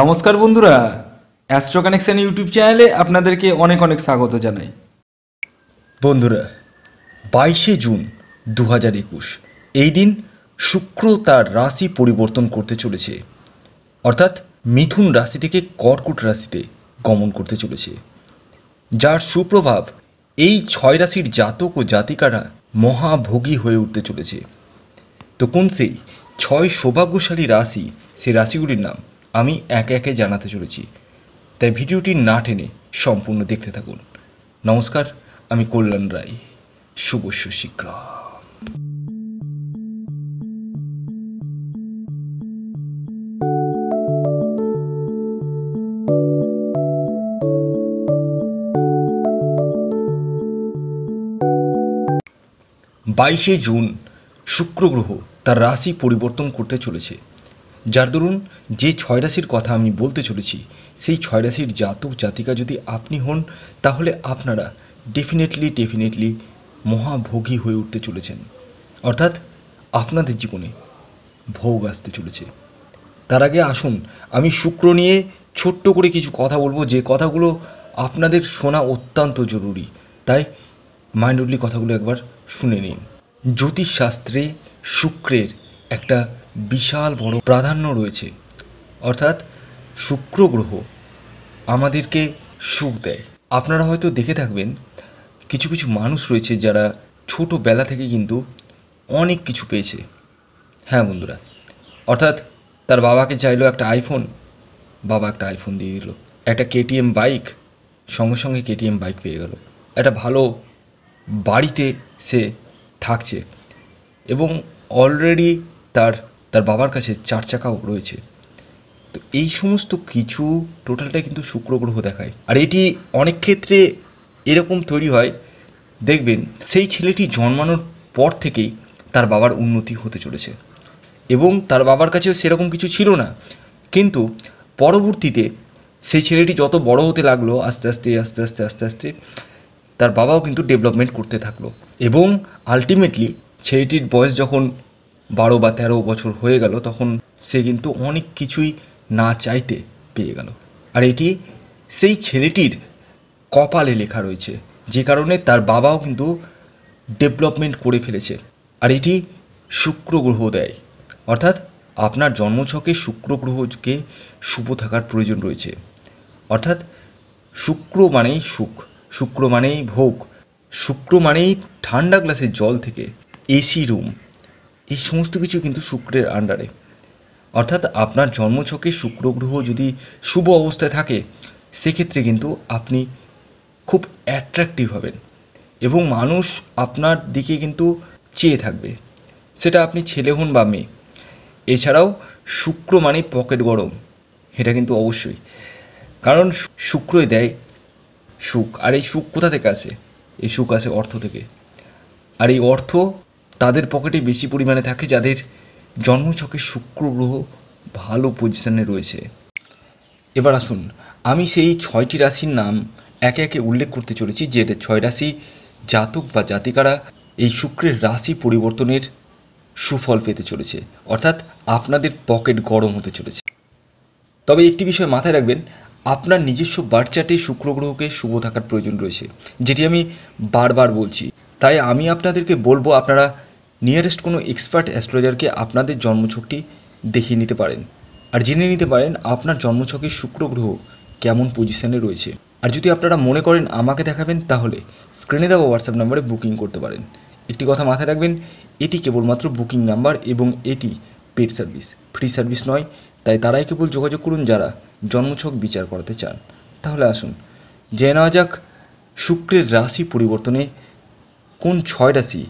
নমস্কার বন্ধুরা astro connection YouTube চ্যানেলে আপনাদেরকে অনেক অনেক স্বাগত জানাই বন্ধুরা বাইশে জুন দু হাজার একুশ এই দিন শুক্র তার রাশি পরিবর্তন করতে চলেছে অর্থাৎ মিথুন রাশি থেকে কর্কট রাশিতে গমন করতে চলেছে যার সুপ্রভাব এই ছয় রাশির জাতক ও জাতিকারা মহাভোগী হয়ে উঠতে চলেছে তো কোন সেই ছয় সৌভাগ্যশালী রাশি সে রাশিগুলির নাম আমি একে একে জানাতে চলেছি তাই ভিডিওটি না টেনে সম্পূর্ণ দেখতে থাকুন নমস্কার আমি কল্যাণ রায় শুভ শীঘ্র বাইশে জুন শুক্র গ্রহ তার রাশি পরিবর্তন করতে চলেছে যার দরুন যে ছয় রাশির কথা আমি বলতে চলেছি সেই ছয় রাশির জাতক জাতিকা যদি আপনি হন তাহলে আপনারা ডেফিনেটলি ডেফিনেটলি মহাভোগী হয়ে উঠতে চলেছেন অর্থাৎ আপনাদের জীবনে ভোগ আসতে চলেছে তার আগে আসুন আমি শুক্র নিয়ে ছোট্ট করে কিছু কথা বলবো যে কথাগুলো আপনাদের শোনা অত্যন্ত জরুরি তাই মাইন্ডলি কথাগুলো একবার শুনে নিন জ্যোতিষশাস্ত্রে শুক্রের একটা বিশাল বড় প্রাধান্য রয়েছে অর্থাৎ শুক্র গ্রহ আমাদেরকে সুখ দেয় আপনারা হয়তো দেখে থাকবেন কিছু কিছু মানুষ রয়েছে যারা ছোট বেলা থেকে কিন্তু অনেক কিছু পেয়েছে হ্যাঁ বন্ধুরা অর্থাৎ তার বাবাকে চাইলো একটা আইফোন বাবা একটা আইফোন দিয়ে দিল একটা কেটিএম বাইক সঙ্গে সঙ্গে কেটিএম বাইক পেয়ে গেল একটা ভালো বাড়িতে সে থাকছে এবং অলরেডি তার তার বাবার কাছে চার চাকাও রয়েছে তো এই সমস্ত কিছু টোটালটাই কিন্তু শুক্র গ্রহ দেখায় আর এটি অনেক ক্ষেত্রে এরকম তৈরি হয় দেখবেন সেই ছেলেটি জন্মানোর পর থেকেই তার বাবার উন্নতি হতে চলেছে এবং তার বাবার কাছেও সেরকম কিছু ছিল না কিন্তু পরবর্তীতে সেই ছেলেটি যত বড় হতে লাগলো আস্তে আস্তে আস্তে আস্তে আস্তে আস্তে তার বাবাও কিন্তু ডেভেলপমেন্ট করতে থাকলো এবং আলটিমেটলি ছেলেটির বয়স যখন বারো বা তেরো বছর হয়ে গেল তখন সে কিন্তু অনেক কিছুই না চাইতে পেয়ে গেল আর এটি সেই ছেলেটির কপালে লেখা রয়েছে যে কারণে তার বাবাও কিন্তু ডেভেলপমেন্ট করে ফেলেছে আর এটি শুক্র গ্রহ দেয় অর্থাৎ আপনার জন্মছকে শুক্র গ্রহকে শুভ থাকার প্রয়োজন রয়েছে অর্থাৎ শুক্র মানেই সুখ শুক্র মানেই ভোগ শুক্র মানেই ঠান্ডা গ্লাসের জল থেকে এসি রুম এই সমস্ত কিছু কিন্তু শুক্রের আন্ডারে অর্থাৎ আপনার জন্মছকে শুক্র গ্রহ যদি শুভ অবস্থায় থাকে সেক্ষেত্রে কিন্তু আপনি খুব অ্যাট্রাক্টিভ হবেন এবং মানুষ আপনার দিকে কিন্তু চেয়ে থাকবে সেটা আপনি ছেলে হন বা মেয়ে এছাড়াও শুক্র মানে পকেট গরম এটা কিন্তু অবশ্যই কারণ শুক্রই দেয় সুখ আর এই সুখ কোথা থেকে আসে এই সুখ আসে অর্থ থেকে আর এই অর্থ তাদের পকেটে বেশি পরিমাণে থাকে যাদের জন্মছকে শুক্র গ্রহ ভালো পজিশনে রয়েছে এবার আসুন আমি সেই ছয়টি রাশির নাম একে একে উল্লেখ করতে চলেছি যে ছয় রাশি জাতক বা জাতিকারা এই শুক্রের রাশি পরিবর্তনের সুফল পেতে চলেছে অর্থাৎ আপনাদের পকেট গরম হতে চলেছে তবে একটি বিষয় মাথায় রাখবেন আপনার নিজস্ব বার্চাটে শুক্র গ্রহকে শুভ থাকার প্রয়োজন রয়েছে যেটি আমি বারবার বলছি তাই আমি আপনাদেরকে বলবো আপনারা নিয়ারেস্ট কোনো এক্সপার্ট অ্যাস্ট্রোলজারকে আপনাদের জন্মছকটি দেখিয়ে নিতে পারেন আর জেনে নিতে পারেন আপনার জন্মছকের শুক্র গ্রহ কেমন পজিশনে রয়েছে আর যদি আপনারা মনে করেন আমাকে দেখাবেন তাহলে স্ক্রিনে দেওয়া হোয়াটসঅ্যাপ নাম্বারে বুকিং করতে পারেন একটি কথা মাথায় রাখবেন এটি কেবলমাত্র বুকিং নাম্বার এবং এটি পেড সার্ভিস ফ্রি সার্ভিস নয় তাই তারাই কেবল যোগাযোগ করুন যারা জন্মছক বিচার করাতে চান তাহলে আসুন জেনে নেওয়া যাক শুক্রের রাশি পরিবর্তনে কোন ছয় রাশি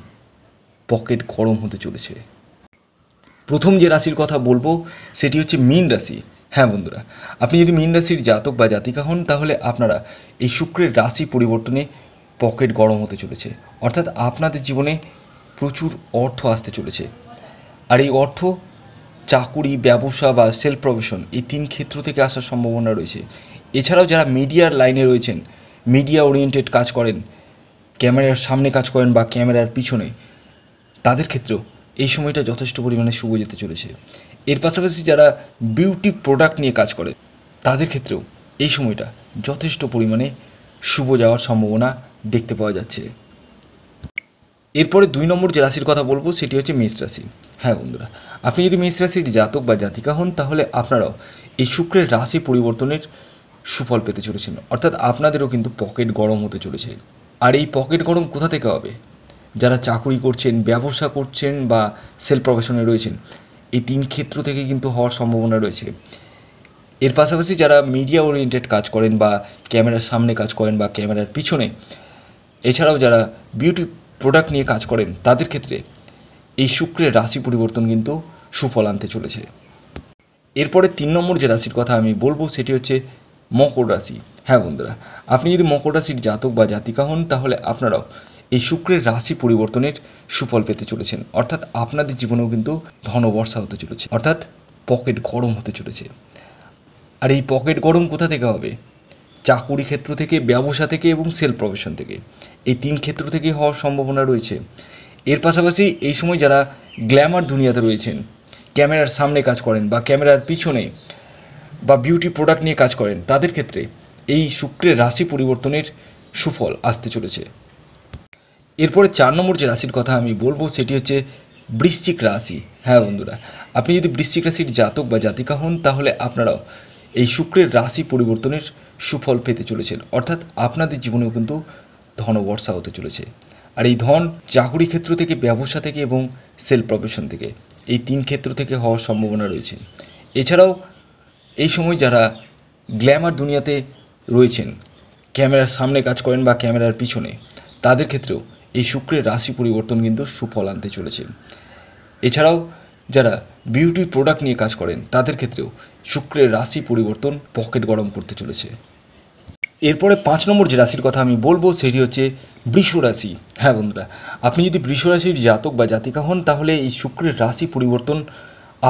পকেট গরম হতে চলেছে প্রথম যে রাশির কথা বলবো সেটি হচ্ছে মীন রাশি হ্যাঁ বন্ধুরা আপনি যদি মীন রাশির জাতক বা জাতিকা হন তাহলে আপনারা এই শুক্রের রাশি পরিবর্তনে পকেট গরম হতে চলেছে অর্থাৎ আপনাদের জীবনে প্রচুর অর্থ আসতে চলেছে আর এই অর্থ চাকুরি ব্যবসা বা সেলফ প্রফেশন এই তিন ক্ষেত্র থেকে আসার সম্ভাবনা রয়েছে এছাড়াও যারা মিডিয়ার লাইনে রয়েছেন মিডিয়া ওরিয়েন্টেড কাজ করেন ক্যামেরার সামনে কাজ করেন বা ক্যামেরার পিছনে তাদের ক্ষেত্রেও এই সময়টা যথেষ্ট পরিমাণে শুভ যেতে চলেছে এর পাশাপাশি যারা বিউটি প্রোডাক্ট নিয়ে কাজ করে তাদের ক্ষেত্রেও এই সময়টা যথেষ্ট পরিমাণে শুভ যাওয়ার সম্ভাবনা দেখতে পাওয়া যাচ্ছে এরপরে দুই নম্বর যে রাশির কথা বলবো সেটি হচ্ছে মেষ রাশি হ্যাঁ বন্ধুরা আপনি যদি মেষ রাশির জাতক বা জাতিকা হন তাহলে আপনারাও এই শুক্রের রাশি পরিবর্তনের সুফল পেতে চলেছেন অর্থাৎ আপনাদেরও কিন্তু পকেট গরম হতে চলেছে আর এই পকেট গরম কোথা থেকে হবে যারা চাকুরি করছেন ব্যবসা করছেন বা সেল প্রফেশনে রয়েছেন এই তিন ক্ষেত্র থেকে কিন্তু হওয়ার সম্ভাবনা রয়েছে এর পাশাপাশি যারা মিডিয়া ওরিয়েন্টেড কাজ করেন বা ক্যামেরার সামনে কাজ করেন বা ক্যামেরার পিছনে এছাড়াও যারা বিউটি প্রোডাক্ট নিয়ে কাজ করেন তাদের ক্ষেত্রে এই শুক্রের রাশি পরিবর্তন কিন্তু সুফল আনতে চলেছে এরপরে তিন নম্বর যে রাশির কথা আমি বলবো সেটি হচ্ছে মকর রাশি হ্যাঁ বন্ধুরা আপনি যদি মকর রাশির জাতক বা জাতিকা হন তাহলে আপনারাও এই শুক্রের রাশি পরিবর্তনের সুফল পেতে চলেছেন অর্থাৎ আপনাদের জীবনেও কিন্তু ধনবর্ষা হতে চলেছে অর্থাৎ পকেট গরম হতে চলেছে আর এই পকেট গরম কোথা থেকে হবে চাকুরি ক্ষেত্র থেকে ব্যবসা থেকে এবং সেল প্রফেশন থেকে এই তিন ক্ষেত্র থেকে হওয়ার সম্ভাবনা রয়েছে এর পাশাপাশি এই সময় যারা গ্ল্যামার দুনিয়াতে রয়েছেন ক্যামেরার সামনে কাজ করেন বা ক্যামেরার পিছনে বা বিউটি প্রোডাক্ট নিয়ে কাজ করেন তাদের ক্ষেত্রে এই শুক্রের রাশি পরিবর্তনের সুফল আসতে চলেছে এরপরে চার নম্বর যে রাশির কথা আমি বলবো সেটি হচ্ছে বৃশ্চিক রাশি হ্যাঁ বন্ধুরা আপনি যদি বৃশ্চিক রাশির জাতক বা জাতিকা হন তাহলে আপনারাও এই শুক্রের রাশি পরিবর্তনের সুফল পেতে চলেছেন অর্থাৎ আপনাদের জীবনেও কিন্তু ধন বর্ষা হতে চলেছে আর এই ধন চাকুরি ক্ষেত্র থেকে ব্যবসা থেকে এবং সেল প্রফেশন থেকে এই তিন ক্ষেত্র থেকে হওয়ার সম্ভাবনা রয়েছে এছাড়াও এই সময় যারা গ্ল্যামার দুনিয়াতে রয়েছেন ক্যামেরার সামনে কাজ করেন বা ক্যামেরার পিছনে তাদের ক্ষেত্রেও এই শুক্রের রাশি পরিবর্তন কিন্তু সুফল আনতে চলেছে এছাড়াও যারা বিউটি প্রোডাক্ট নিয়ে কাজ করেন তাদের ক্ষেত্রেও শুক্রের রাশি পরিবর্তন পকেট গরম করতে চলেছে এরপরে পাঁচ নম্বর যে রাশির কথা আমি বলবো সেটি হচ্ছে বৃষ রাশি হ্যাঁ বন্ধুরা আপনি যদি বৃষ রাশির জাতক বা জাতিকা হন তাহলে এই শুক্রের রাশি পরিবর্তন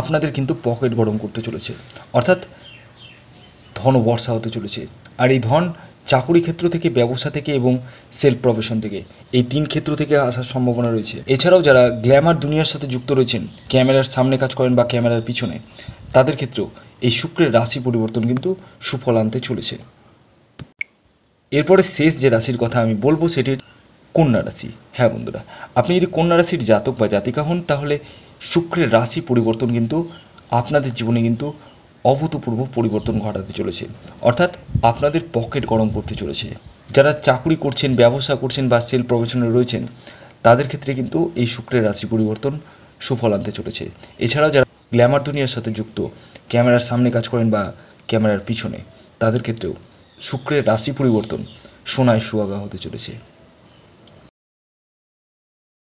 আপনাদের কিন্তু পকেট গরম করতে চলেছে অর্থাৎ ধন বর্ষা হতে চলেছে আর এই ধন চাকুরি ক্ষেত্র থেকে ব্যবসা থেকে এবং সেলফ প্রফেশন থেকে এই তিন ক্ষেত্র থেকে আসার সম্ভাবনা রয়েছে এছাড়াও যারা গ্ল্যামার দুনিয়ার সাথে যুক্ত রয়েছেন ক্যামেরার সামনে কাজ করেন বা ক্যামেরার পিছনে তাদের ক্ষেত্রেও এই শুক্রের রাশি পরিবর্তন কিন্তু সুফল আনতে চলেছে এরপরে শেষ যে রাশির কথা আমি বলবো সেটি কন্যা রাশি হ্যাঁ বন্ধুরা আপনি যদি কন্যা রাশির জাতক বা জাতিকা হন তাহলে শুক্রের রাশি পরিবর্তন কিন্তু আপনাদের জীবনে কিন্তু অভূতপূর্ব পরিবর্তন ঘটাতে চলেছে অর্থাৎ আপনাদের পকেট গরম করতে চলেছে যারা চাকরি করছেন ব্যবসা করছেন বা সেল প্রফেশনে রয়েছেন তাদের ক্ষেত্রে কিন্তু এই শুক্রের রাশি পরিবর্তন সুফল আনতে চলেছে এছাড়াও যারা গ্ল্যামার দুনিয়ার সাথে যুক্ত ক্যামেরার সামনে কাজ করেন বা ক্যামেরার পিছনে তাদের ক্ষেত্রেও শুক্রের রাশি পরিবর্তন সোনায় সুয়াগা হতে চলেছে